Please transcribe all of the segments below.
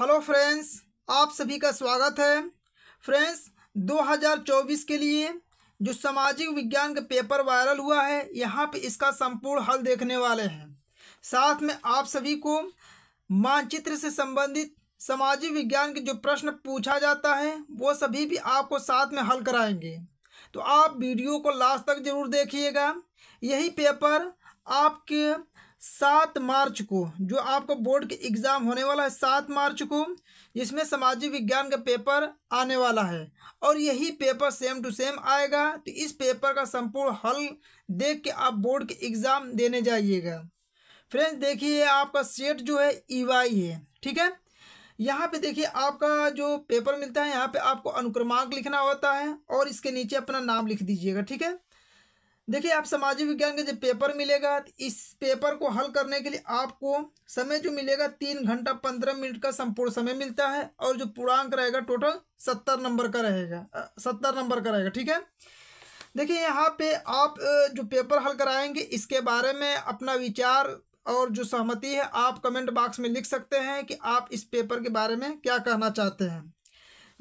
hello friends आप सभी का स्वागत है फ्रेंड्स 2024 के लिए जो सामाजिक विज्ञान का पेपर वायरल हुआ है यहाँ पे इसका संपूर्ण हल देखने वाले हैं साथ में आप सभी को मानचित्र से संबंधित सामाजिक विज्ञान के जो प्रश्न पूछा जाता है वो सभी भी आपको साथ में हल कराएंगे तो आप वीडियो को लास्ट तक जरूर देखिएगा यही पेपर आपके सात मार्च को जो आपका बोर्ड के एग्ज़ाम होने वाला है सात मार्च को जिसमें सामाजिक विज्ञान का पेपर आने वाला है और यही पेपर सेम टू सेम आएगा तो इस पेपर का संपूर्ण हल देख के आप बोर्ड के एग्ज़ाम देने जाइएगा फ्रेंड्स देखिए आपका सेट जो है ईवाई e है ठीक है यहाँ पे देखिए आपका जो पेपर मिलता है यहाँ पे आपको अनुक्रमांक लिखना होता है और इसके नीचे अपना नाम लिख दीजिएगा ठीक है देखिए आप सामाजिक विज्ञान के जो पेपर मिलेगा इस पेपर को हल करने के लिए आपको समय जो मिलेगा तीन घंटा पंद्रह मिनट का संपूर्ण समय मिलता है और जो पूर्णांक रहेगा टोटल सत्तर नंबर का रहेगा सत्तर नंबर का रहेगा ठीक है देखिए यहाँ पे आप जो पेपर हल कराएंगे इसके बारे में अपना विचार और जो सहमति है आप कमेंट बॉक्स में लिख सकते हैं कि आप इस पेपर के बारे में क्या कहना चाहते हैं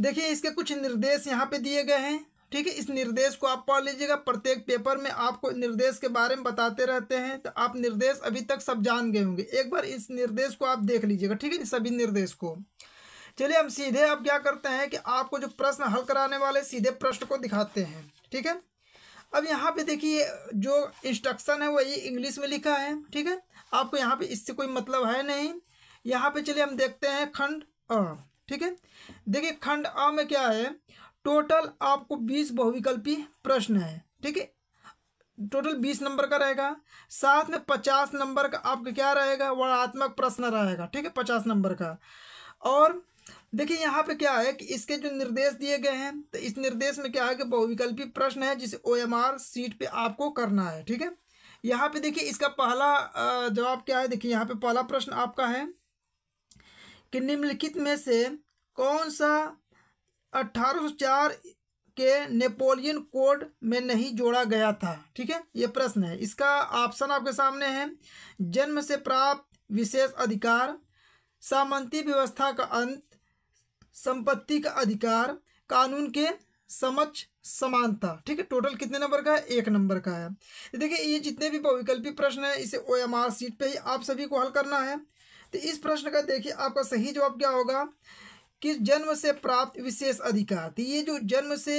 देखिए इसके कुछ निर्देश यहाँ पे दिए गए हैं ठीक है इस निर्देश को आप पढ़ लीजिएगा प्रत्येक पेपर में आपको निर्देश के बारे में बताते रहते हैं तो आप निर्देश अभी तक सब जान गए होंगे एक बार इस निर्देश को आप देख लीजिएगा ठीक है सभी निर्देश को चलिए हम सीधे अब क्या करते हैं कि आपको जो प्रश्न हल कराने वाले सीधे प्रश्न को दिखाते हैं ठीक है अब यहाँ पे देखिए जो इंस्ट्रक्शन है वही इंग्लिश में लिखा है ठीक है आपको यहाँ पे इससे कोई मतलब है नहीं यहाँ पे चलिए हम देखते हैं खंड अ ठीक है देखिए खंड अ में क्या है टोटल आपको बीस बहुविकल्पी प्रश्न है ठीक है टोटल बीस नंबर का रहेगा साथ में पचास नंबर का आपका क्या रहेगा वर्णात्मक प्रश्न रहेगा ठीक है पचास नंबर का और देखिए यहाँ पे क्या है कि इसके जो निर्देश दिए गए हैं तो इस निर्देश में क्या है कि बहुविकल्पी प्रश्न है जिसे ओ एम आर सीट पर आपको करना है ठीक है यहाँ पे देखिए इसका पहला जवाब क्या है देखिए यहाँ पे पहला प्रश्न आपका है कि निम्नलिखित में से कौन सा 1804 के नेपोलियन कोड में नहीं जोड़ा गया था ठीक है ये प्रश्न है इसका ऑप्शन आपके सामने है जन्म से प्राप्त विशेष अधिकार सामंती व्यवस्था का अंत संपत्ति का अधिकार कानून के समक्ष समानता ठीक है टोटल कितने नंबर का है एक नंबर का है तो देखिए ये जितने भी बहुविकल्पी प्रश्न है इसे ओ एम आर सीट पर ही आप सभी को हल करना है तो इस प्रश्न का देखिए आपका सही जवाब क्या होगा किस जन्म से प्राप्त विशेष अधिकार तो ये जो जन्म से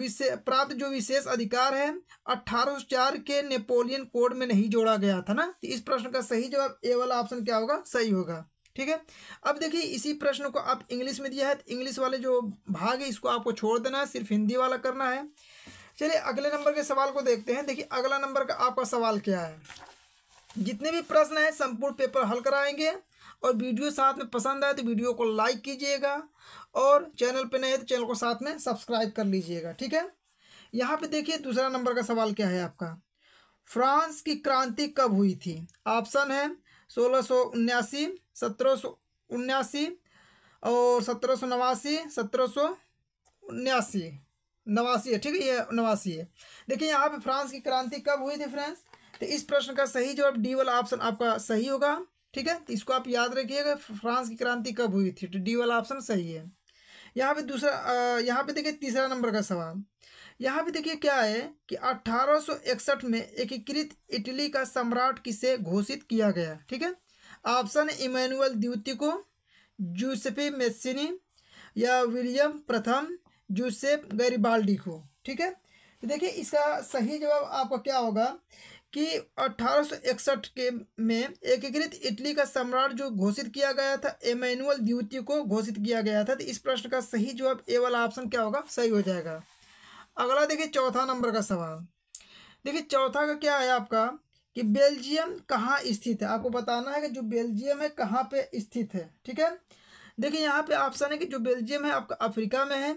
विशेष प्राप्त जो विशेष अधिकार है अठारह के नेपोलियन कोड में नहीं जोड़ा गया था ना तो इस प्रश्न का सही जवाब ए वाला ऑप्शन क्या होगा सही होगा ठीक है अब देखिए इसी प्रश्न को आप इंग्लिश में दिया है तो इंग्लिश वाले जो भाग है इसको आपको छोड़ देना है सिर्फ हिंदी वाला करना है चलिए अगले नंबर के सवाल को देखते हैं देखिए अगला नंबर का आपका सवाल क्या है जितने भी प्रश्न हैं संपूर्ण पेपर हल कराएंगे और वीडियो साथ में पसंद आए तो वीडियो को लाइक कीजिएगा और चैनल पर नहीं है तो चैनल को साथ में सब्सक्राइब कर लीजिएगा ठीक है यहाँ पे देखिए दूसरा नंबर का सवाल क्या है आपका फ्रांस की क्रांति कब हुई थी ऑप्शन है सोलह सौ उन्यासी सत्रह सौ उन्यासी और सत्रह सौ नवासी सत्रह सौ उन्यासी नवासी है ठीक है ये नवासी है देखिए यहाँ पे फ्रांस की क्रांति कब हुई थी फ्रेंड्स तो इस प्रश्न का सही जवाब डी वाला ऑप्शन आपका सही होगा ठीक है तो इसको आप याद रखिएगा फ्रांस की क्रांति कब हुई थी तो डी वाला ऑप्शन सही है यहाँ पे दूसरा यहाँ पे देखिए तीसरा नंबर का सवाल यहाँ पे देखिए क्या है कि 1861 में एकीकृत इटली का सम्राट किसे घोषित किया गया ठीक है ऑप्शन इमैनुअल द्वितीय को जूसेफी मेसिनी या विलियम प्रथम जूसेफ गरीबाल्डी को ठीक है तो देखिए इसका सही जवाब आपका क्या होगा कि 1861 के में एकीकृत इटली का सम्राट जो घोषित किया गया था एमेनुअल द्वितीय को घोषित किया गया था तो इस प्रश्न का सही जवाब ए वाला ऑप्शन क्या होगा सही हो जाएगा अगला देखिए चौथा नंबर का सवाल देखिए चौथा का क्या है आपका कि बेल्जियम कहाँ स्थित है आपको बताना है कि जो बेल्जियम है कहाँ पे स्थित है ठीक है देखिए यहाँ पे ऑप्शन है कि जो बेल्जियम है आपका अफ्रीका में है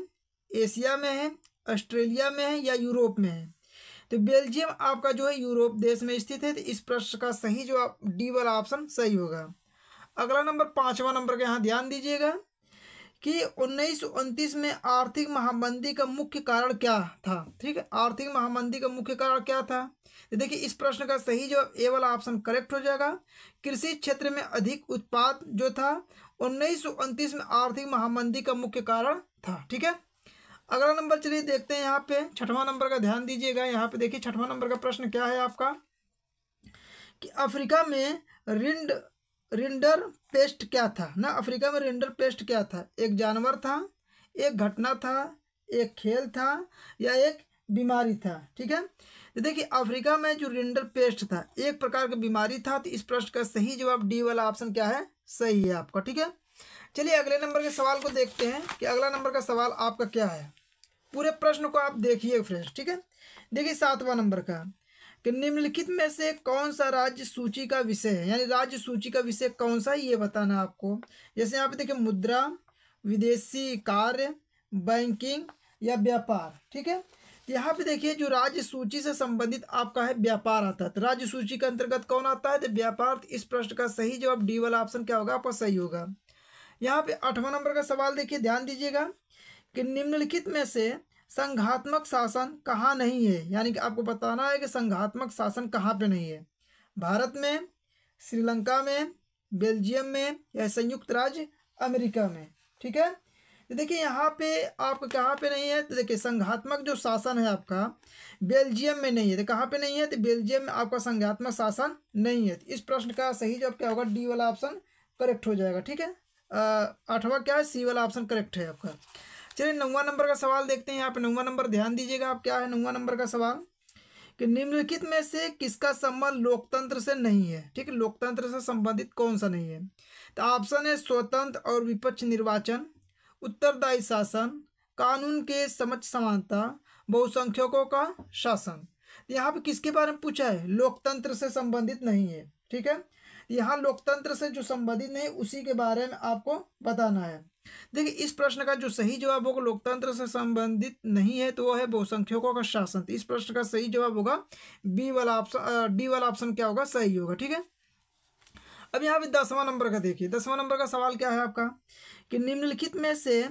एशिया में है ऑस्ट्रेलिया में है या यूरोप में है तो बेल्जियम आपका जो है यूरोप देश में स्थित है तो इस प्रश्न का सही जो आप डी वाला ऑप्शन सही होगा अगला नंबर पाँचवा नंबर का यहाँ ध्यान दीजिएगा कि उन्नीस में आर्थिक महामंदी का मुख्य कारण क्या था ठीक है आर्थिक महामंदी का मुख्य कारण क्या था तो देखिए इस प्रश्न का सही जवाब ए वाला ऑप्शन करेक्ट हो जाएगा कृषि क्षेत्र में अधिक उत्पाद जो था उन्नीस में आर्थिक महामंदी का मुख्य कारण था ठीक है अगला नंबर चलिए देखते हैं यहाँ पे छठवां नंबर का ध्यान दीजिएगा यहाँ पे देखिए छठवां नंबर का प्रश्न क्या है आपका कि अफ्रीका में रिंड रिंडर पेस्ट क्या था ना अफ्रीका में रिंडर पेस्ट क्या था एक जानवर था एक घटना था एक खेल था या एक बीमारी था ठीक है तो देखिए अफ्रीका में जो रिंडर पेस्ट था एक प्रकार की बीमारी था तो इस प्रश्न का सही जवाब डी वाला ऑप्शन क्या है सही है आपका ठीक है चलिए अगले नंबर के सवाल को देखते हैं कि अगला नंबर का सवाल आपका क्या है पूरे प्रश्न को आप देखिए फ्रेंड्स ठीक है देखिए सातवां नंबर का कि निम्नलिखित में से कौन सा राज्य सूची का विषय है यानी राज्य सूची का विषय कौन सा है ये बताना आपको जैसे यहाँ पे देखिए मुद्रा विदेशी कार्य बैंकिंग या व्यापार ठीक है तो यहाँ पे देखिए जो राज्य सूची से संबंधित आपका है व्यापार आता है तो राज्य सूची के अंतर्गत कौन आता है तो व्यापार इस प्रश्न का सही जवाब डी वाला ऑप्शन क्या होगा आपका सही होगा यहाँ पे आठवां नंबर का सवाल देखिए ध्यान दीजिएगा कि निम्नलिखित में से संघात्मक शासन कहाँ नहीं है यानी कि आपको बताना है कि संघात्मक शासन कहाँ पे नहीं है भारत में श्रीलंका में बेल्जियम में या संयुक्त राज्य अमेरिका में ठीक है तो देखिए यहाँ पे आपका कहाँ पे नहीं है तो देखिए संघात्मक जो शासन है आपका बेल्जियम में नहीं है तो कहाँ पे नहीं है तो बेल्जियम में आपका संघात्मक शासन नहीं है तो इस प्रश्न का सही जवाब क्या होगा डी वाला ऑप्शन करेक्ट हो जाएगा ठीक है आठवा क्या है सी वाला ऑप्शन करेक्ट है आपका चलिए नौवा नंबर का सवाल देखते हैं यहाँ पे नौवा नंबर ध्यान दीजिएगा आप क्या है नौवा नंबर का सवाल कि निम्नलिखित में से किसका संबंध लोकतंत्र से नहीं है ठीक है लोकतंत्र से संबंधित कौन सा नहीं है तो ऑप्शन है स्वतंत्र और विपक्ष निर्वाचन उत्तरदायी शासन कानून के समझ समानता बहुसंख्यकों का शासन तो यहाँ पे किसके बारे में पूछा है लोकतंत्र से संबंधित नहीं है ठीक है यहाँ लोकतंत्र से जो संबंधित नहीं उसी के बारे में आपको बताना है देखिए इस प्रश्न का जो सही जवाब होगा लोकतंत्र से संबंधित नहीं है तो वो है बहुसंख्यकों का शासन इस प्रश्न का सही जवाब होगा बी वाला ऑप्शन डी वाला ऑप्शन क्या होगा सही होगा ठीक है अब यहाँ पे दसवां नंबर का देखिए दसवां नंबर का सवाल क्या है आपका कि निम्नलिखित में से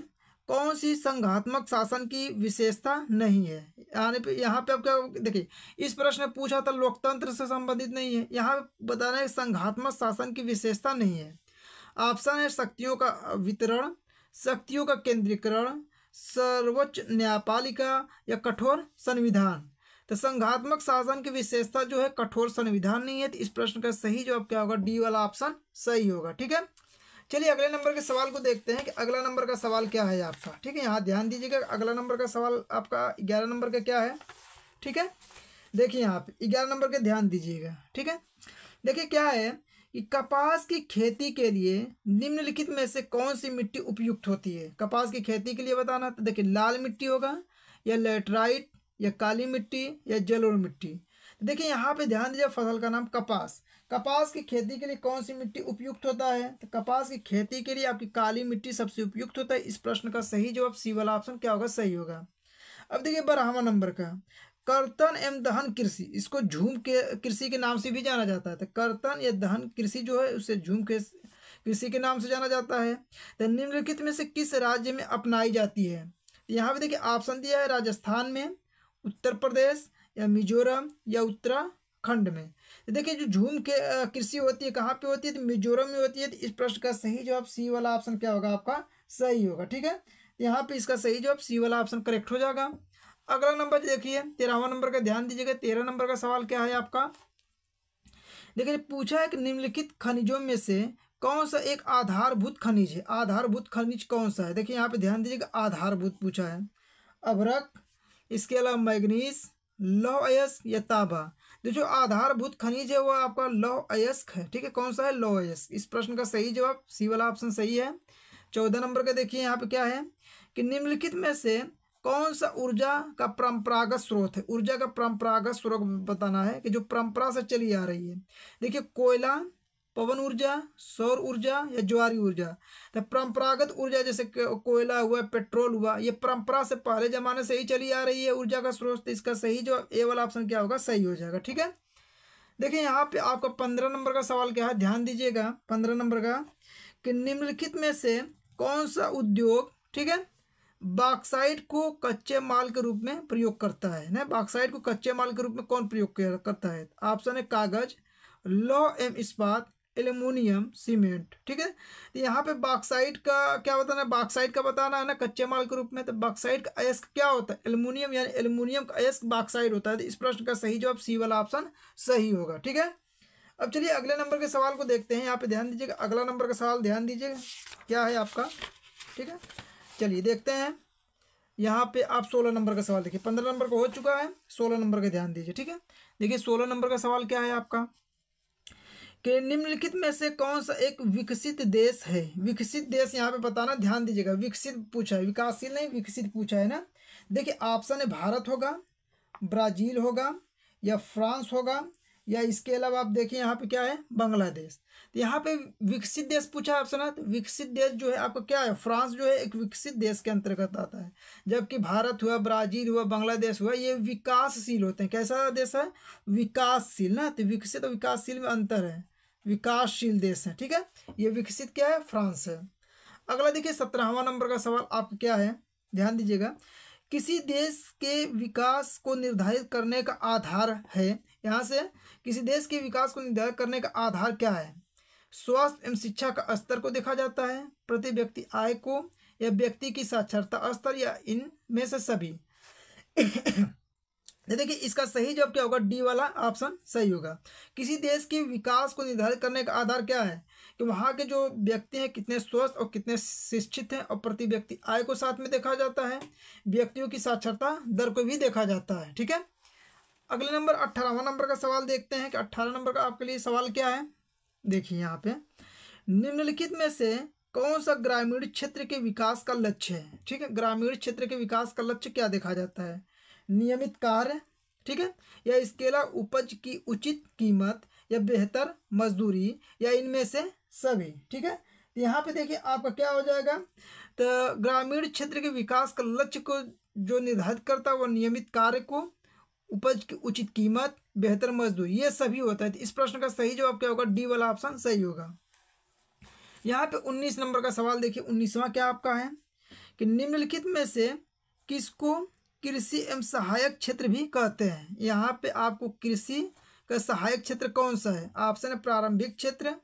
कौन सी संघात्मक शासन की विशेषता नहीं है यानी यहाँ पे आप क्या देखिए इस प्रश्न पूछा था लोकतंत्र से संबंधित नहीं है यहाँ बता रहे संघात्मक शासन की विशेषता नहीं है ऑप्शन है शक्तियों का वितरण शक्तियों का केंद्रीकरण सर्वोच्च न्यायपालिका या कठोर संविधान तो संघात्मक शासन की विशेषता जो है कठोर संविधान नहीं है तो इस प्रश्न का सही जवाब क्या होगा डी वाला ऑप्शन सही होगा ठीक है चलिए अगले नंबर के सवाल को देखते हैं कि अगला नंबर का सवाल क्या है आपका ठीक है यहाँ ध्यान दीजिएगा अगला नंबर का सवाल आपका ग्यारह नंबर का क्या है ठीक है देखिए यहाँ पे ग्यारह नंबर के ध्यान दीजिएगा ठीक है देखिए क्या है कि कपास की खेती के लिए निम्नलिखित में से कौन सी मिट्टी उपयुक्त होती है कपास की खेती के लिए बताना तो देखिए लाल मिट्टी होगा या लेटराइट या काली मिट्टी या जलोर मिट्टी देखिए यहाँ पे ध्यान दीजिए फसल का नाम कपास कपास की खेती के लिए कौन सी मिट्टी उपयुक्त होता है तो कपास की खेती के लिए आपकी काली मिट्टी सबसे उपयुक्त होता है इस प्रश्न का सही जवाब सी वाला ऑप्शन क्या होगा सही होगा अब देखिए बारहवा नंबर का कर्तन एवं दहन कृषि इसको झूम के कृषि के नाम से भी जाना जाता है तो कर्तन या दहन कृषि जो है उसे झूम के कृषि के नाम से जाना जाता है तो निम्नलिखित में से किस राज्य में अपनाई जाती है तो यहाँ पर देखिए ऑप्शन दिया है राजस्थान में उत्तर प्रदेश या मिजोरम या उत्तरा खंड में तो देखिए जो झूम के कृषि होती है कहाँ पे होती है तो मिजोरम में होती है तो इस प्रश्न का सही जवाब सी वाला ऑप्शन क्या होगा आपका सही होगा ठीक है तो यहाँ पे इसका सही जवाब सी वाला ऑप्शन करेक्ट हो जाएगा अगला नंबर देखिए तेरहवा नंबर का ध्यान दीजिएगा तेरह नंबर का सवाल क्या है आपका देखिए पूछा है कि निम्नलिखित खनिजों में से कौन सा एक आधारभूत खनिज है आधारभूत खनिज कौन सा है देखिए यहाँ पे ध्यान दीजिएगा आधारभूत पूछा है अबरक इसके अलावा मैग्नीस लोहयस अयस या ताबा तो जो आधारभूत खनिज है वो आपका लौ अयस्क है ठीक है कौन सा है लौ अयस्क इस प्रश्न का सही जवाब सी वाला ऑप्शन सही है चौदह नंबर का देखिए यहाँ पे क्या है कि निम्नलिखित में से कौन सा ऊर्जा का परंपरागत स्रोत है ऊर्जा का परंपरागत स्रोत बताना है कि जो परंपरा से चली आ रही है देखिए कोयला पवन ऊर्जा सौर ऊर्जा या ज्वारी ऊर्जा तो परंपरागत ऊर्जा जैसे कोयला हुआ पेट्रोल हुआ ये परंपरा से पहले जमाने से ही चली आ रही है ऊर्जा का स्रोत तो इसका सही जो ए वाला ऑप्शन क्या होगा सही हो जाएगा ठीक है देखिए यहाँ पे आपका पंद्रह नंबर का सवाल क्या है ध्यान दीजिएगा पंद्रह नंबर का कि निम्नलिखित में से कौन सा उद्योग ठीक है बाक्साइड को कच्चे माल के रूप में प्रयोग करता है ना बाक्साइड को कच्चे माल के रूप में कौन प्रयोग करता है ऑप्शन है कागज लॉ एम इस्पात एल्यूमिनियम सीमेंट ठीक है तो यहाँ पे बाक्साइड का क्या बताना है बाक्साइड का बताना है ना कच्चे माल के रूप में तो बाक्साइड का अयस्क क्या होता है एल्यूमिनियम यानी एल्यूमिनियम का अयस्क बाक्साइड होता है तो इस प्रश्न का सही जवाब सी वाला ऑप्शन सही होगा ठीक है अब चलिए अगले नंबर के सवाल को देखते हैं यहाँ पे ध्यान दीजिएगा अगला नंबर का सवाल ध्यान दीजिएगा क्या है आपका ठीक है चलिए देखते हैं यहाँ पे आप सोलह नंबर का सवाल देखिए पंद्रह नंबर का हो चुका है सोलह नंबर का ध्यान दीजिए ठीक है देखिए सोलह नंबर का सवाल क्या है आपका कि निम्नलिखित में से कौन सा एक विकसित देश है विकसित देश यहाँ पे बताना ध्यान दीजिएगा विकसित पूछा है विकासशील नहीं विकसित पूछा है ना देखिए ऑप्शन है भारत होगा ब्राज़ील होगा या फ्रांस होगा या इसके अलावा आप देखिए यहाँ पे क्या है बांग्लादेश तो यहाँ पे विकसित देश पूछा ऑप्शन है तो विकसित देश जो है आपको क्या है फ्रांस जो है एक विकसित देश के अंतर्गत आता है जबकि भारत हुआ ब्राज़ील हुआ बांग्लादेश हुआ ये विकासशील होते हैं कैसा देश है विकासशील ना तो विकसित और विकासशील में अंतर है विकासशील देश है ठीक है ये विकसित क्या है फ्रांस है अगला देखिए सत्रहवा नंबर का सवाल आप क्या है ध्यान दीजिएगा किसी देश के विकास को निर्धारित करने का आधार है यहाँ से किसी देश के विकास को निर्धारित करने का आधार क्या है स्वास्थ्य एवं शिक्षा का स्तर को देखा जाता है प्रति व्यक्ति आय को या व्यक्ति की साक्षरता स्तर या इन में से सभी देखिए इसका सही जवाब क्या होगा डी वाला ऑप्शन सही होगा किसी देश के विकास को निर्धारित करने का आधार क्या है कि वहाँ के जो व्यक्ति हैं कितने स्वस्थ और कितने शिक्षित हैं और प्रति व्यक्ति आय को साथ में देखा जाता है व्यक्तियों की साक्षरता दर को भी देखा जाता है ठीक है अगले नंबर अट्ठारहवा नंबर का सवाल देखते हैं कि अट्ठारह नंबर का आपके लिए सवाल क्या है देखिए यहाँ पे निम्नलिखित में से कौन सा ग्रामीण क्षेत्र के विकास का लक्ष्य है ठीक है ग्रामीण क्षेत्र के विकास का लक्ष्य क्या देखा जाता है नियमित कार्य ठीक है या इसके अलावा उपज की उचित कीमत या बेहतर मजदूरी या इनमें से सभी ठीक है तो यहाँ पे देखिए आपका क्या हो जाएगा तो ग्रामीण क्षेत्र के विकास का लक्ष्य को जो निर्धारित करता है वह नियमित कार्य को उपज की उचित कीमत बेहतर मजदूरी ये सभी होता है तो इस प्रश्न का सही जवाब क्या होगा डी वाला ऑप्शन सही होगा यहाँ पे उन्नीस नंबर का सवाल देखिए उन्नीसवा क्या आपका है कि निम्नलिखित में से किसको कृषि एवं सहायक क्षेत्र भी कहते हैं यहाँ पे आपको कृषि का सहायक क्षेत्र कौन सा है ऑप्शन है प्रारंभिक क्षेत्र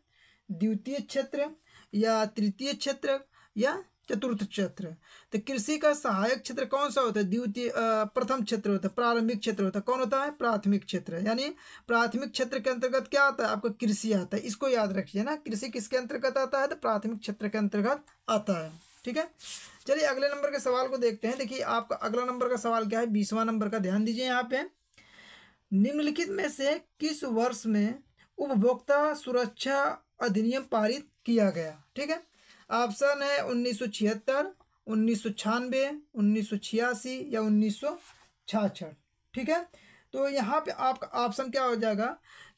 द्वितीय क्षेत्र या तृतीय क्षेत्र या चतुर्थ क्षेत्र तो कृषि का सहायक क्षेत्र कौन सा होता है द्वितीय प्रथम क्षेत्र होता है प्रारंभिक क्षेत्र होता है कौन होता है प्राथमिक क्षेत्र यानी प्राथमिक क्षेत्र के अंतर्गत क्या आता है आपका कृषि आता है इसको याद रखिए ना कृषि किसके अंतर्गत आता है तो प्राथमिक क्षेत्र के अंतर्गत आता है ठीक है चलिए अगले नंबर के सवाल को देखते हैं देखिए आपका अगला नंबर का सवाल क्या है बीसवा नंबर का ध्यान दीजिए यहाँ पे निम्नलिखित में से किस वर्ष में उपभोक्ता सुरक्षा अधिनियम पारित किया गया ठीक है ऑप्शन है उन्नीस सौ छिहत्तर उन्नीस सौ उन्नीस सौ छियासी या उन्नीस सौ छाछठ ठीक है तो यहाँ पे आपका ऑप्शन क्या हो जाएगा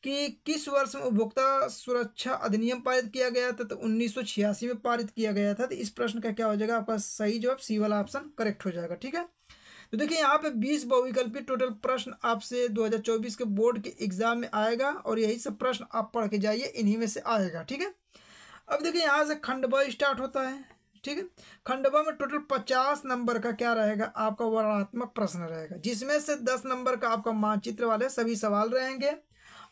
कि किस वर्ष में उपभोक्ता सुरक्षा अधिनियम पारित किया गया था तो उन्नीस में पारित किया गया था तो इस प्रश्न का क्या हो जाएगा आपका सही जवाब सी वाला ऑप्शन करेक्ट हो जाएगा ठीक है तो देखिए यहाँ पे 20 बहुविकल्पी टोटल प्रश्न आपसे 2024 के बोर्ड के एग्जाम में आएगा और यही सब प्रश्न आप पढ़ के जाइए इन्हीं में से आएगा ठीक है अब देखिए यहाँ से खंड ब स्टार्ट होता है ठीक है खंडवा में टोटल पचास नंबर का क्या रहेगा आपका वर्णात्मक प्रश्न रहेगा जिसमें से दस नंबर का आपका मानचित्र वाले सभी सवाल रहेंगे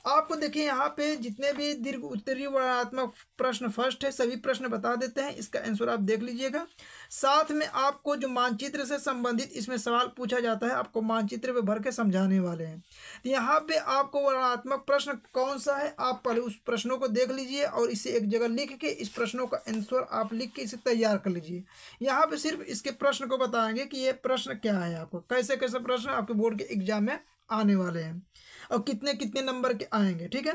आपको देखिए यहाँ पे जितने भी दीर्घ उत्तरीय वर्णात्मक प्रश्न फर्स्ट है सभी प्रश्न बता देते हैं इसका आंसर आप देख लीजिएगा साथ में आपको जो मानचित्र से संबंधित इसमें सवाल पूछा जाता है आपको मानचित्र पे भर के समझाने वाले हैं तो यहाँ पे आपको वर्णात्मक प्रश्न कौन सा है आप पहले उस प्रश्नों को देख लीजिए और इसे एक जगह लिख के इस प्रश्नों का आंसर आप लिख के इसे तैयार कर लीजिए यहाँ पर सिर्फ इसके प्रश्न को बताएंगे कि ये प्रश्न क्या है आपको कैसे कैसे प्रश्न आपके बोर्ड के एग्जाम में आने वाले हैं और कितने कितने नंबर के आएंगे ठीक है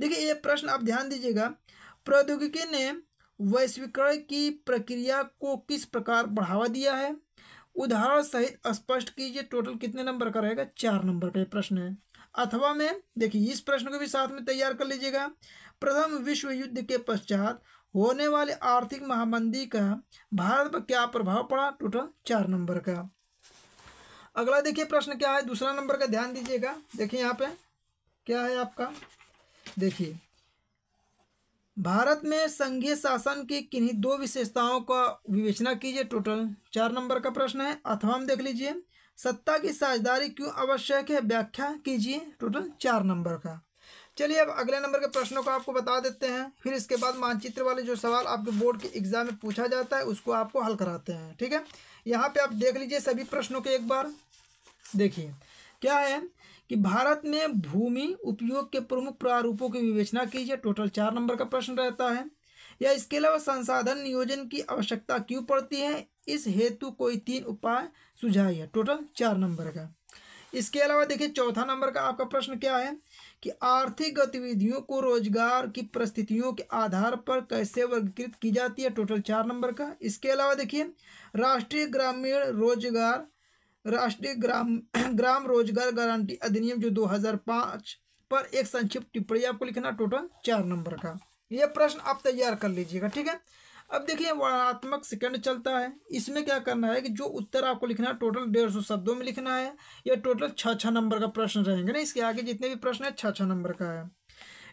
देखिए ये प्रश्न आप ध्यान दीजिएगा प्रौद्योगिकी ने वैश्वीकरण की प्रक्रिया को किस प्रकार बढ़ावा दिया है उदाहरण सहित स्पष्ट कीजिए टोटल कितने नंबर का रहेगा चार नंबर का ये प्रश्न है अथवा में देखिए इस प्रश्न को भी साथ में तैयार कर लीजिएगा प्रथम विश्व युद्ध के पश्चात होने वाले आर्थिक महामंदी का भारत पर क्या प्रभाव पड़ा टोटल चार नंबर का अगला देखिए प्रश्न क्या है दूसरा नंबर का ध्यान दीजिएगा देखिए यहाँ पे क्या है आपका देखिए भारत में संघीय शासन की किन्हीं दो विशेषताओं का विवेचना कीजिए टोटल चार नंबर का प्रश्न है अथवा हम देख लीजिए सत्ता की साझेदारी क्यों आवश्यक है व्याख्या कीजिए टोटल चार नंबर का चलिए अब अगले नंबर के प्रश्नों को आपको बता देते हैं फिर इसके बाद मानचित्र वाले जो सवाल आपके बोर्ड के एग्जाम में पूछा जाता है उसको आपको हल कराते हैं ठीक है यहाँ पे आप देख लीजिए सभी प्रश्नों के एक बार देखिए क्या है कि भारत में भूमि उपयोग के प्रमुख प्रारूपों की विवेचना कीजिए टोटल चार नंबर का प्रश्न रहता है या इसके अलावा संसाधन नियोजन की आवश्यकता क्यों पड़ती है इस हेतु कोई तीन उपाय सुझाइए टोटल चार नंबर का इसके अलावा देखिए चौथा नंबर का आपका प्रश्न क्या है कि आर्थिक गतिविधियों को रोजगार की परिस्थितियों के आधार पर कैसे वर्गीकृत की जाती है टोटल चार नंबर का इसके अलावा देखिए राष्ट्रीय ग्रामीण रोजगार राष्ट्रीय ग्राम ग्राम रोजगार गारंटी अधिनियम जो 2005 पर एक संक्षिप्त टिप्पणी आपको लिखना टोटल चार नंबर का ये प्रश्न आप तैयार कर लीजिएगा ठीक है अब देखिए वर्णात्मक सेकंड चलता है इसमें क्या करना है कि जो उत्तर आपको लिखना है टोटल डेढ़ सौ शब्दों में लिखना है या टोटल छः छः नंबर का प्रश्न रहेंगे ना इसके आगे जितने भी प्रश्न है छः छः नंबर का है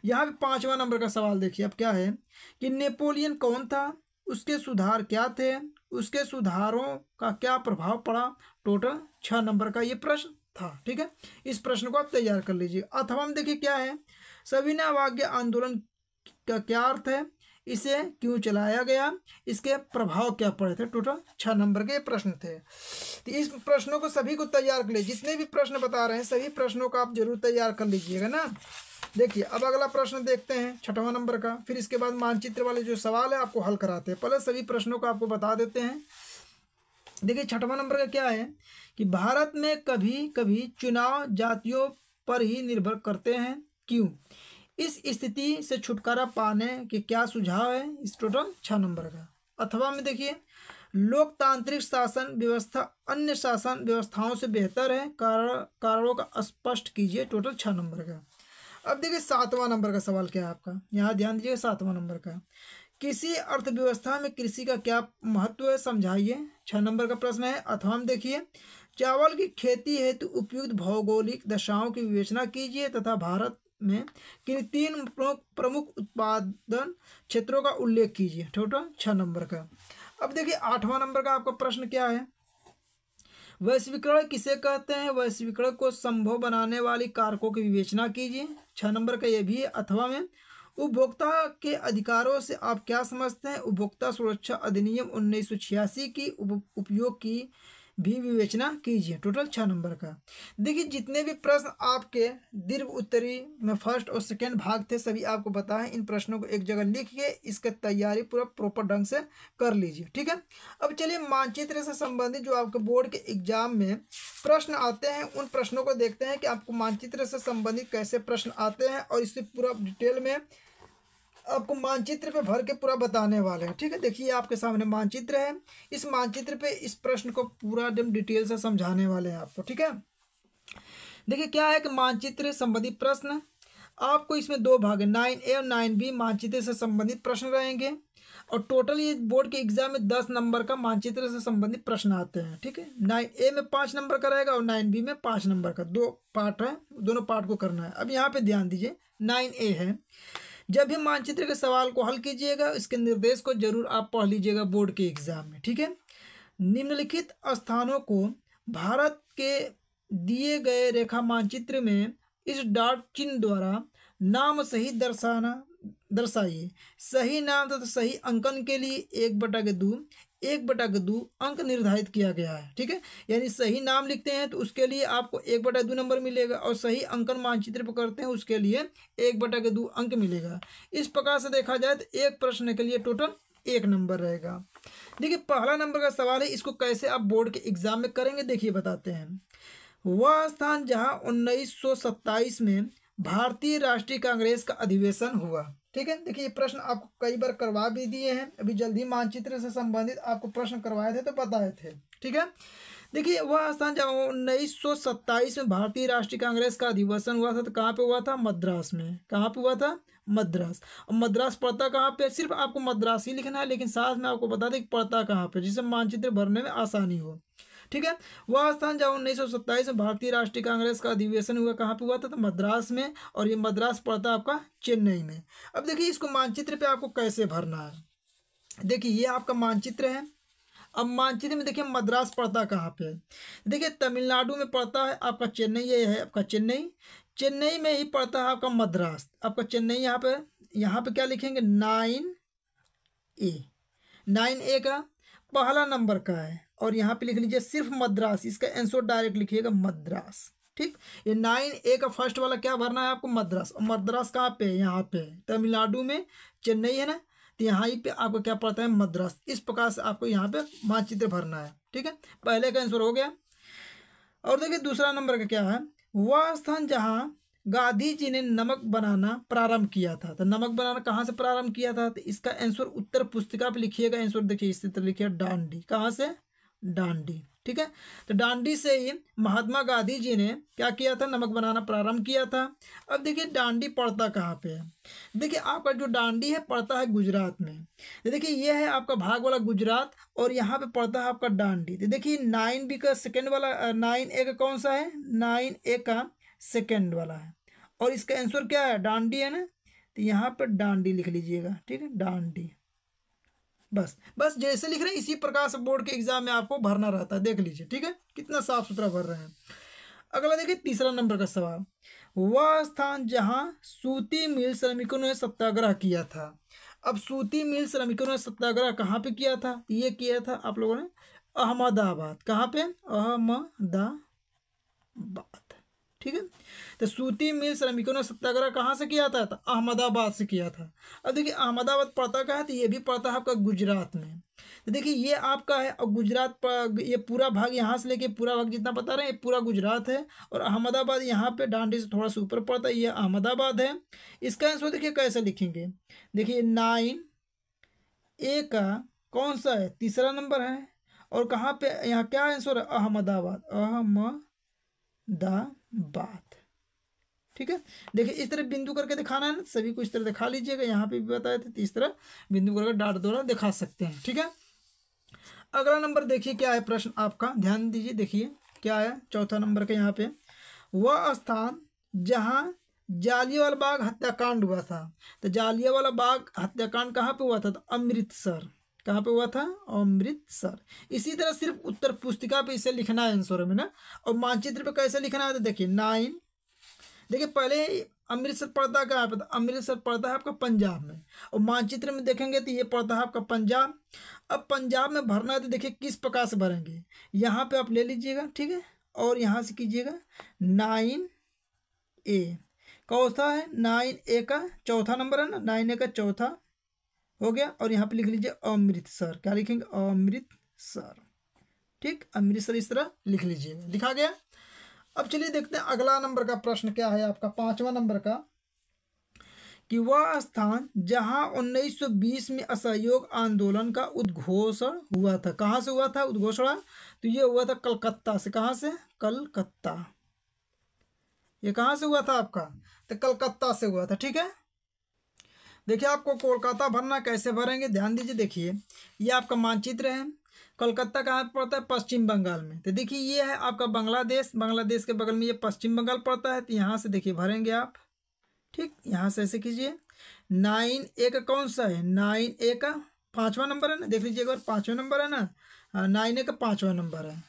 यहाँ पे पाँचवा नंबर का सवाल देखिए अब क्या है कि नेपोलियन कौन था उसके सुधार क्या थे उसके सुधारों का क्या प्रभाव पड़ा टोटल छः नंबर का ये प्रश्न था ठीक है इस प्रश्न को आप तैयार कर लीजिए अथवा हम देखिए क्या है सविनय वाक्य आंदोलन का क्या अर्थ है इसे क्यों चलाया गया इसके प्रभाव क्या पड़े थे टोटल छः नंबर के प्रश्न थे तो इस प्रश्नों को सभी को तैयार कर लीजिए जितने भी प्रश्न बता रहे हैं सभी प्रश्नों को आप जरूर तैयार कर लीजिएगा ना देखिए अब अगला प्रश्न देखते हैं छठवां नंबर का फिर इसके बाद मानचित्र वाले जो सवाल है आपको हल कराते हैं पहले सभी प्रश्नों को आपको बता देते हैं देखिए छठवां नंबर का क्या है कि भारत में कभी कभी चुनाव जातियों पर ही निर्भर करते हैं क्यों इस स्थिति से छुटकारा पाने के क्या सुझाव है इस टोटल छः नंबर का अथवा में देखिए लोकतांत्रिक शासन व्यवस्था अन्य शासन व्यवस्थाओं से बेहतर है कारण कारणों का स्पष्ट कीजिए टोटल छः नंबर का अब देखिए सातवां नंबर का सवाल क्या है आपका यहाँ ध्यान दीजिएगा सातवां नंबर का किसी अर्थव्यवस्था में कृषि का क्या महत्व है समझाइए छः नंबर का प्रश्न है अथवा में देखिए चावल की खेती हेतु उपयुक्त भौगोलिक दशाओं की विवेचना कीजिए तथा भारत में किन तीन प्रमुख उत्पादन क्षेत्रों का उल्लेख कीजिए छोटा छः नंबर का अब देखिए आठवां नंबर का आपका प्रश्न क्या है वैश्वीकरण किसे कहते हैं वैश्वीकरण को संभव बनाने वाली कारकों की विवेचना कीजिए छः नंबर का यह भी है अथवा में उपभोक्ता के अधिकारों से आप क्या समझते हैं उपभोक्ता सुरक्षा अधिनियम उन्नीस की उप, उपयोग की भी विवेचना कीजिए टोटल छः नंबर का देखिए जितने भी प्रश्न आपके दीर्घ उत्तरी में फर्स्ट और सेकेंड भाग थे सभी आपको बताएं इन प्रश्नों को एक जगह लिख के इसका तैयारी पूरा प्रॉपर ढंग से कर लीजिए ठीक है अब चलिए मानचित्र से संबंधित जो आपके बोर्ड के एग्जाम में प्रश्न आते हैं उन प्रश्नों को देखते हैं कि आपको मानचित्र से संबंधित कैसे प्रश्न आते हैं और इससे पूरा डिटेल में आपको मानचित्र पे भर के पूरा बताने वाले हैं ठीक है देखिए आपके सामने मानचित्र है इस मानचित्र पे इस प्रश्न को पूरा एकदम डिटेल से समझाने वाले हैं आपको ठीक है देखिए क्या है कि मानचित्र संबंधी प्रश्न आपको इसमें दो भाग नाइन ए और नाइन बी मानचित्र से संबंधित प्रश्न रहेंगे और टोटल ये बोर्ड के एग्जाम में दस नंबर का मानचित्र से संबंधित प्रश्न आते हैं ठीक है नाइन ए में पाँच नंबर का रहेगा और नाइन बी में पाँच नंबर का दो पार्ट है दोनों पार्ट को करना है अब यहाँ पे ध्यान दीजिए नाइन ए है जब भी मानचित्र के सवाल को हल कीजिएगा इसके निर्देश को जरूर आप पढ़ लीजिएगा बोर्ड के एग्जाम में ठीक है निम्नलिखित स्थानों को भारत के दिए गए रेखा मानचित्र में इस डॉट चिन्ह द्वारा नाम सही दर्शाना दर्शाइए सही नाम तथा तो सही अंकन के लिए एक बटा के दो एक बटा दो अंक निर्धारित किया गया है ठीक है यानी सही नाम लिखते हैं तो उसके लिए आपको एक बटा दो नंबर मिलेगा और सही अंकन मानचित्र पर करते हैं तो उसके लिए एक बटा दो अंक मिलेगा इस प्रकार से देखा जाए तो एक प्रश्न के लिए टोटल एक नंबर रहेगा देखिए पहला नंबर का सवाल है इसको कैसे आप बोर्ड के एग्जाम में करेंगे देखिए बताते हैं वह स्थान जहाँ उन्नीस में भारतीय राष्ट्रीय कांग्रेस का अधिवेशन हुआ ठीक है देखिए प्रश्न आपको कई बार करवा भी दिए हैं अभी जल्दी मानचित्र से संबंधित आपको प्रश्न करवाए थे तो बताए थे ठीक है देखिए वह स्थान जब उन्नीस सौ सत्ताईस में भारतीय राष्ट्रीय कांग्रेस का अधिवेशन हुआ था तो कहाँ पे हुआ था मद्रास में कहाँ पे हुआ था मद्रास और मद्रास पड़ता कहाँ पे सिर्फ आपको मद्रास ही लिखना है लेकिन साथ में आपको बता दें कि पड़ता कहाँ पे जिससे मानचित्र भरने में आसानी हो ठीक है वह स्थान जहाँ उन्नीस में भारतीय राष्ट्रीय कांग्रेस का अधिवेशन हुआ कहाँ पे हुआ था तो मद्रास में और ये मद्रास पड़ता आपका चेन्नई में अब देखिए इसको मानचित्र पे आपको कैसे भरना है देखिए ये आपका मानचित्र है अब मानचित्र में देखिए मद्रास पड़ता कहाँ पे देखिए तमिलनाडु में पड़ता है आपका चेन्नई है आपका चेन्नई चेन्नई में ही पड़ता है आपका मद्रास आपका चेन्नई यहाँ पे यहाँ पे क्या लिखेंगे नाइन ए नाइन ए का पहला नंबर का है और यहाँ पे लिख लीजिए सिर्फ मद्रास इसका आंसर डायरेक्ट लिखिएगा मद्रास ठीक ये नाइन ए का फर्स्ट वाला क्या भरना है आपको मद्रास और मद्रास कहाँ पे है यहाँ पे तमिलनाडु में चेन्नई है ना तो यहाँ पे आपको क्या पड़ता है मद्रास इस प्रकार से आपको यहाँ पे मानचित्र भरना है ठीक है पहले का आंसर हो गया और देखिए दूसरा नंबर का क्या है वह स्थान जहाँ गांधी जी ने नमक बनाना प्रारंभ किया था तो नमक बनाना कहाँ से प्रारंभ किया था तो इसका आंसर उत्तर पुस्तिका पे लिखिएगा आंसर देखिए इसी तरह लिखिए डांडी कहाँ से डांडी ठीक है तो डांडी से ही महात्मा गांधी जी ने क्या किया था नमक बनाना प्रारंभ किया था अब देखिए डांडी पड़ता कहाँ पे है देखिए आपका जो डांडी है पड़ता है गुजरात में तो देखिए ये है आपका भाग वाला गुजरात और यहाँ पे पड़ता है आपका डांडी तो देखिए नाइन बी का सेकेंड वाला नाइन ए का कौन सा है नाइन ए का सेकेंड वाला है और इसका आंसर क्या है डांडी है ना तो यहाँ पर डांडी लिख लीजिएगा ठीक है डांडी बस बस जैसे लिख रहे हैं इसी प्रकार से बोर्ड के एग्जाम में आपको भरना रहता है देख लीजिए ठीक है कितना साफ सुथरा भर रहे हैं अगला देखिए तीसरा नंबर का सवाल वह स्थान जहाँ सूती मिल श्रमिकों ने सत्याग्रह किया था अब सूती मिल श्रमिकों ने सत्याग्रह कहाँ पे किया था ये किया था आप लोगों ने अहमदाबाद कहाँ पे अहमदाबाद ठीक है तो सूती मिल श्रमिकों ने सत्याग्रह कहाँ से किया था तो अहमदाबाद से किया था अब देखिए अहमदाबाद पड़ता कहाँ तो ये भी पड़ता है आपका गुजरात में तो देखिए ये आपका है और गुजरात पर ये पूरा भाग यहाँ से लेके पूरा भाग जितना बता रहे हैं पूरा गुजरात है और अहमदाबाद यहाँ पे डांडी से थोड़ा सा ऊपर पड़ता है ये अहमदाबाद है इसका आंसर देखिए कैसे लिखेंगे देखिए नाइन ए का कौन सा है तीसरा नंबर है और कहाँ पे यहाँ क्या आंसर है अहमदाबाद अहम द बाथ ठीक है देखिए इस तरह बिंदु करके दिखाना है ना सभी को इस तरह दिखा लीजिएगा यहाँ पे भी बताए थे तो इस तरह बिंदु करके डाट द्वारा दिखा सकते हैं ठीक है अगला नंबर देखिए क्या है प्रश्न आपका ध्यान दीजिए देखिए क्या है चौथा नंबर का यहाँ पे वह स्थान जहाँ जालियावाला बाग हत्याकांड हुआ था तो जालियावाला बाग हत्याकांड कहाँ पे हुआ था तो अमृतसर कहाँ पे हुआ था अमृतसर इसी तरह सिर्फ उत्तर पुस्तिका पे इसे लिखना है आंसर में ना और मानचित्र पे कैसे लिखना है तो देखिए नाइन देखिए पहले अमृतसर पड़ता कहाँ पे था अमृतसर पड़ता है आपका पंजाब में और मानचित्र में देखेंगे तो ये पड़ता है आपका पंजाब अब पंजाब में भरना है तो देखिए किस प्रकार से भरेंगे यहाँ पर आप ले लीजिएगा ठीक है और यहाँ से कीजिएगा नाइन ए कौथा है नाइन ए का चौथा नंबर है ना नाइन ए का चौथा हो गया और यहाँ पे लिख लीजिए अमृतसर क्या लिखेंगे अमृतसर ठीक अमृतसर इस तरह लिख लीजिए लिखा गया अब चलिए देखते हैं अगला नंबर का प्रश्न क्या है आपका पांचवा नंबर का कि वह स्थान जहां 1920 में असहयोग आंदोलन का उद्घोषण हुआ था कहाँ से हुआ था उद्घोषणा तो ये हुआ था कलकत्ता से कहाँ से कलकत्ता ये कहाँ से हुआ था आपका तो कलकत्ता से हुआ था ठीक है देखिए आपको कोलकाता भरना कैसे भरेंगे ध्यान दीजिए देखिए ये आपका मानचित्र है कोलकाता कहाँ पड़ता है पश्चिम बंगाल में तो देखिए ये है आपका बांग्लादेश बांग्लादेश के बगल में ये पश्चिम बंगाल पड़ता है तो यहाँ से देखिए भरेंगे आप ठीक यहाँ से ऐसे कीजिए नाइन एक कौन सा है नाइन एक पाँचवा नंबर है ना देख लीजिए अगर पाँचवा नंबर है ना हाँ, नाइन एक पाँचवा नंबर है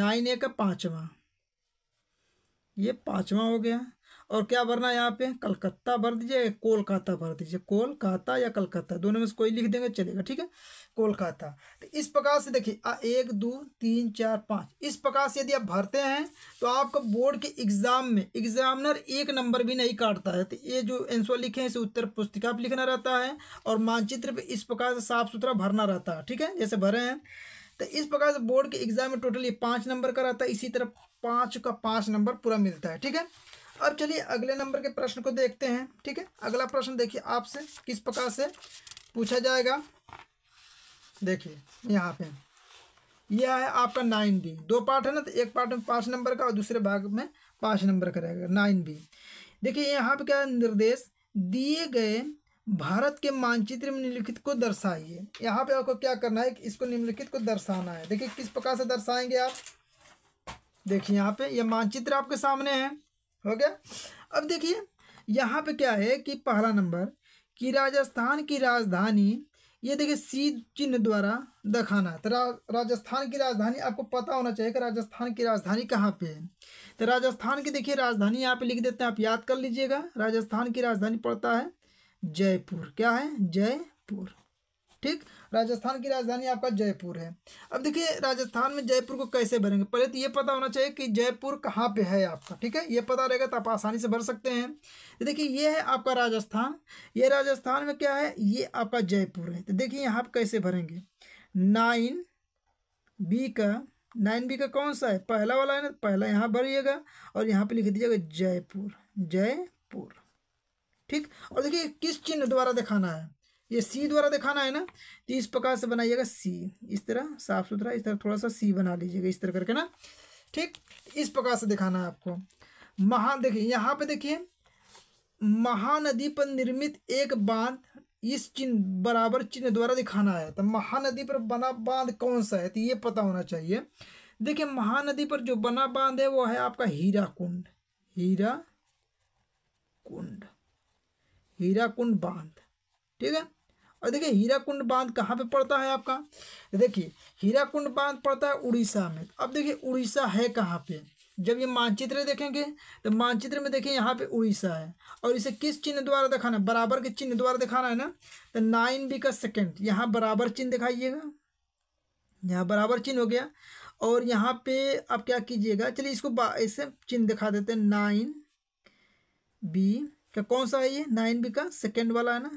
नाइन एक पाँचवा ये पाँचवा हो गया और क्या भरना है यहाँ पे कलकत्ता भर दीजिए कोलकाता भर दीजिए कोलकाता या कलकत्ता दोनों में से कोई लिख देंगे चलेगा ठीक है कोलकाता तो इस प्रकार से देखिए एक दो तीन चार पाँच इस प्रकार से यदि आप भरते हैं तो आपको बोर्ड के एग्जाम में एग्जामिनर एक नंबर भी नहीं काटता है तो ये जो एंसर लिखे हैं इसे उत्तर पुस्तिका पर लिखना रहता है और मानचित्र पर इस प्रकार से साफ सुथरा भरना रहता है ठीक है जैसे भरे हैं तो इस प्रकार से बोर्ड के एग्जाम में टोटल ये पाँच नंबर का रहता है इसी तरह पाँच का पाँच नंबर पूरा मिलता है ठीक है अब चलिए अगले नंबर के प्रश्न को देखते हैं ठीक है अगला प्रश्न देखिए आपसे किस प्रकार से पूछा जाएगा देखिए यहाँ पे यह है आपका नाइन बी दो पार्ट है ना तो एक पार्ट में पाँच नंबर का और दूसरे भाग में पाँच नंबर का रहेगा नाइन बी देखिए यहाँ पे क्या निर्देश दिए गए भारत के मानचित्र में निम्नलिखित को दर्शाइए यहाँ पे आपको क्या करना है कि इसको निम्नलिखित को दर्शाना है देखिए किस प्रकार से दर्शाएंगे आप देखिए यहाँ पे यह मानचित्र आपके सामने है हो गया अब देखिए यहाँ पे क्या है कि पहला नंबर कि राजस्थान की राजधानी ये देखिए सी चिन्ह द्वारा दिखाना तो रा, राजस्थान की राजधानी आपको पता होना चाहिए कि राजस्थान की राजधानी कहाँ पे है तो राजस्थान की देखिए राजधानी यहाँ पे लिख देते हैं आप याद कर लीजिएगा राजस्थान की राजधानी पड़ता है जयपुर क्या है जयपुर ठीक राजस्थान की राजधानी आपका जयपुर है अब देखिए राजस्थान में जयपुर को कैसे भरेंगे पहले तो ये पता होना चाहिए कि जयपुर कहाँ पे है आपका ठीक है ये पता रहेगा तो आप आसानी से भर सकते हैं तो देखिए ये है आपका राजस्थान ये राजस्थान में क्या है ये आपका जयपुर है तो देखिए यहाँ पर कैसे भरेंगे नाइन बी का नाइन बी का कौन सा है पहला वाला है ना पहला यहाँ भरिएगा और यहाँ पर लिख दीजिएगा जयपुर जयपुर ठीक और देखिए किस चिन्ह द्वारा दिखाना है ये सी द्वारा दिखाना है ना तो इस प्रकार से बनाइएगा सी इस तरह साफ सुथरा इस तरह थोड़ा सा सी बना लीजिएगा इस तरह करके ना ठीक इस प्रकार से दिखाना है आपको महा देखिए यहाँ पे देखिए महानदी पर निर्मित एक बांध इस चिन्ह बराबर चिन्ह द्वारा दिखाना है तो महानदी पर बना बांध कौन सा है तो ये पता होना चाहिए देखिए महानदी पर जो बना बांध है वो है आपका हीरा कुंड हीरा कुंड हीरा कुंड बांध ठीक है और देखिए हीराकुंड बांध कहाँ पे पड़ता है आपका देखिए हीराकुंड बांध पड़ता है उड़ीसा में अब देखिए उड़ीसा है कहाँ पे जब ये मानचित्र देखेंगे तो मानचित्र में देखिए यहाँ पे उड़ीसा है और इसे किस चिन्ह द्वारा दिखाना है बराबर के चिन्ह द्वारा दिखाना है ना तो नाइन बी का सेकेंड यहाँ बराबर चिन्ह दिखाइएगा यहाँ बराबर चिन्ह हो गया और यहाँ पे आप क्या कीजिएगा चलिए इसको ऐसे चिन्ह दिखा देते हैं नाइन बी का कौन सा है ये नाइन बी का सेकेंड वाला है ना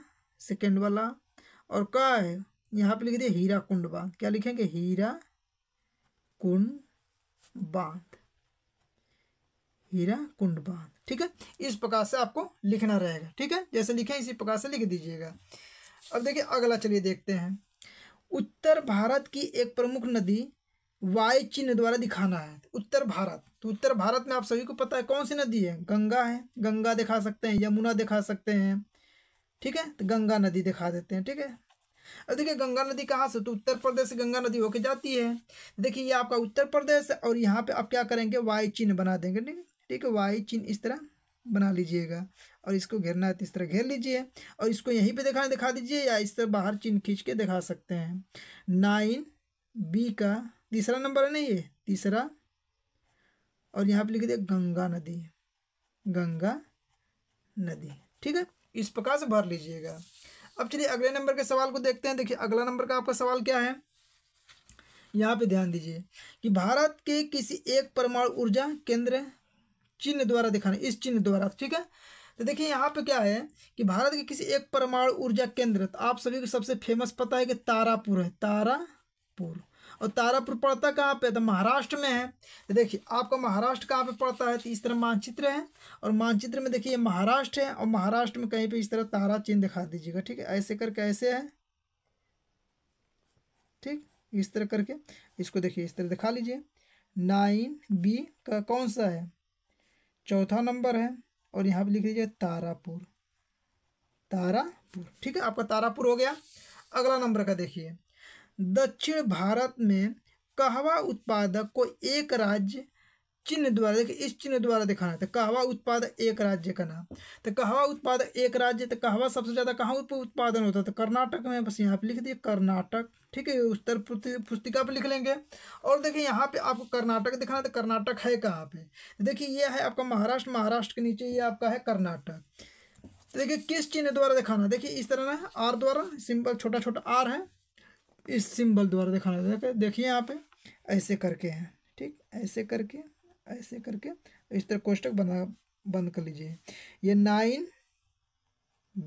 सेकेंड वाला और का है यहाँ पे लिख दिया हीरा कुंड बांध क्या लिखेंगे हीरा कुंड बांध हीरा कुंड बांध ठीक है इस प्रकार से आपको लिखना रहेगा ठीक है जैसे लिखे इसी प्रकार से लिख दीजिएगा अब देखिए अगला चलिए देखते हैं उत्तर भारत की एक प्रमुख नदी वाय चिन्ह द्वारा दिखाना है उत्तर भारत तो उत्तर भारत में आप सभी को पता है कौन सी नदी है गंगा है गंगा दिखा सकते हैं यमुना दिखा सकते हैं ठीक है तो गंगा नदी दिखा देते हैं ठीक है अब देखिए गंगा नदी कहाँ से तो उत्तर प्रदेश से गंगा नदी होके जाती है देखिए ये आपका उत्तर प्रदेश और यहाँ पे आप क्या करेंगे वाई चिन्ह बना देंगे ठीक है ठीक है वाई चिन्ह इस तरह बना लीजिएगा और इसको घेरना है तो इस तरह घेर लीजिए और इसको यहीं पे दिखा दिखा दीजिए या इस तरह बाहर चिन्ह खींच के दिखा सकते हैं नाइन बी का तीसरा नंबर है ना ये तीसरा और यहाँ पर लिख दिया गंगा नदी गंगा नदी ठीक है इस प्रकार से भर लीजिएगा अब चलिए अगले नंबर के सवाल को देखते हैं देखिए अगला नंबर का आपका सवाल क्या है यहाँ पे ध्यान दीजिए कि भारत के किसी एक परमाणु ऊर्जा केंद्र चिन्ह द्वारा दिखाना इस चिन्ह द्वारा ठीक है तो देखिए यहाँ पे क्या है कि भारत के किसी एक परमाणु ऊर्जा केंद्र तो आप सभी को सबसे फेमस पता है कि तारापुर है तारापुर और तारापुर पड़ता कहाँ पे तो महाराष्ट्र में है तो देखिए आपका महाराष्ट्र कहाँ पे पड़ता है तो इस तरह मानचित्र है और मानचित्र में देखिए महाराष्ट्र है और महाराष्ट्र में कहीं पे इस तरह तारा चिन्ह दिखा दीजिएगा ठीक है ऐसे करके ऐसे है ठीक इस तरह करके इसको देखिए इस तरह दिखा लीजिए नाइन बी का कौन सा है चौथा नंबर है और यहाँ पर लिख लीजिए तारापुर तारापुर ठीक है आपका तारापुर हो गया अगला नंबर का देखिए दक्षिण भारत में कहवा उत्पादक को एक राज्य चिन्ह द्वारा देखिए इस चिन्ह द्वारा दिखाना था तो कहवा उत्पादक एक राज्य का नाम तो कहवा उत्पादक एक राज्य तो कहवा सबसे ज़्यादा कहाँ उत्पादन होता था तो कर्नाटक में बस यहाँ पे लिख दिए कर्नाटक ठीक है उत्तर पुस्तिका पे लिख लेंगे और देखिए यहाँ पे आपको कर्नाटक दिखाना तो कर्नाटक है कहाँ पे देखिए ये है आपका महाराष्ट्र महाराष्ट्र के नीचे ये आपका है कर्नाटक तो देखिए किस चिन्ह द्वारा दिखाना देखिए इस तरह ना आर द्वारा सिंपल छोटा छोटा आर है इस सिंबल द्वारा दिखाना जाता है देखिए यहाँ पे ऐसे करके हैं ठीक ऐसे करके ऐसे करके इस तरह कोष्टक बना बंद कर लीजिए ये नाइन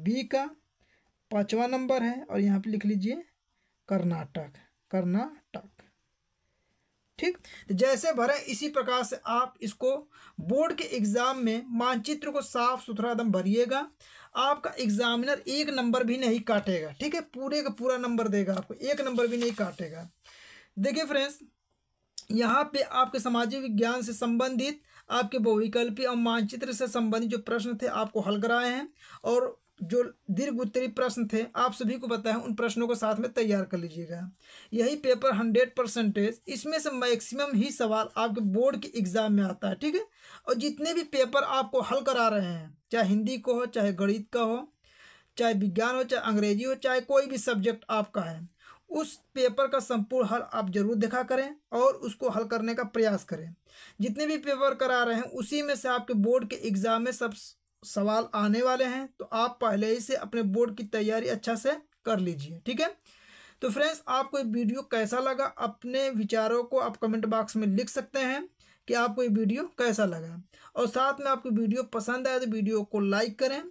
बी का पाँचवा नंबर है और यहाँ पे लिख लीजिए कर्नाटक करना ठीक तो जैसे भरे इसी प्रकार से आप इसको बोर्ड के एग्ज़ाम में मानचित्र को साफ सुथरा एकदम भरिएगा आपका एग्ज़ामिनर एक नंबर भी नहीं काटेगा ठीक है पूरे का पूरा नंबर देगा आपको एक नंबर भी नहीं काटेगा देखिए फ्रेंड्स यहाँ पे आपके सामाजिक विज्ञान से संबंधित आपके बहुविकल्पी और मानचित्र से संबंधित जो प्रश्न थे आपको हल कराए हैं और जो दीर्घ उत्तरी प्रश्न थे आप सभी को बताएं उन प्रश्नों को साथ में तैयार कर लीजिएगा यही पेपर हंड्रेड परसेंटेज इसमें से मैक्सिमम ही सवाल आपके बोर्ड के एग्ज़ाम में आता है ठीक है और जितने भी पेपर आपको हल करा रहे हैं चाहे हिंदी को हो चाहे गणित का हो चाहे विज्ञान हो चाहे अंग्रेजी हो चाहे कोई भी सब्जेक्ट आपका है उस पेपर का संपूर्ण हल आप जरूर देखा करें और उसको हल करने का प्रयास करें जितने भी पेपर करा रहे हैं उसी में से आपके बोर्ड के एग्ज़ाम में सब सवाल आने वाले हैं तो आप पहले ही से अपने बोर्ड की तैयारी अच्छा से कर लीजिए ठीक है तो फ्रेंड्स आपको ये वीडियो कैसा लगा अपने विचारों को आप कमेंट बॉक्स में लिख सकते हैं कि आपको ये वीडियो कैसा लगा और साथ में आपको वीडियो पसंद आए तो वीडियो को लाइक करें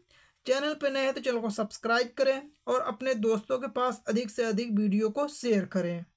चैनल पर नए हैं तो चैनल को सब्सक्राइब करें और अपने दोस्तों के पास अधिक से अधिक वीडियो को शेयर करें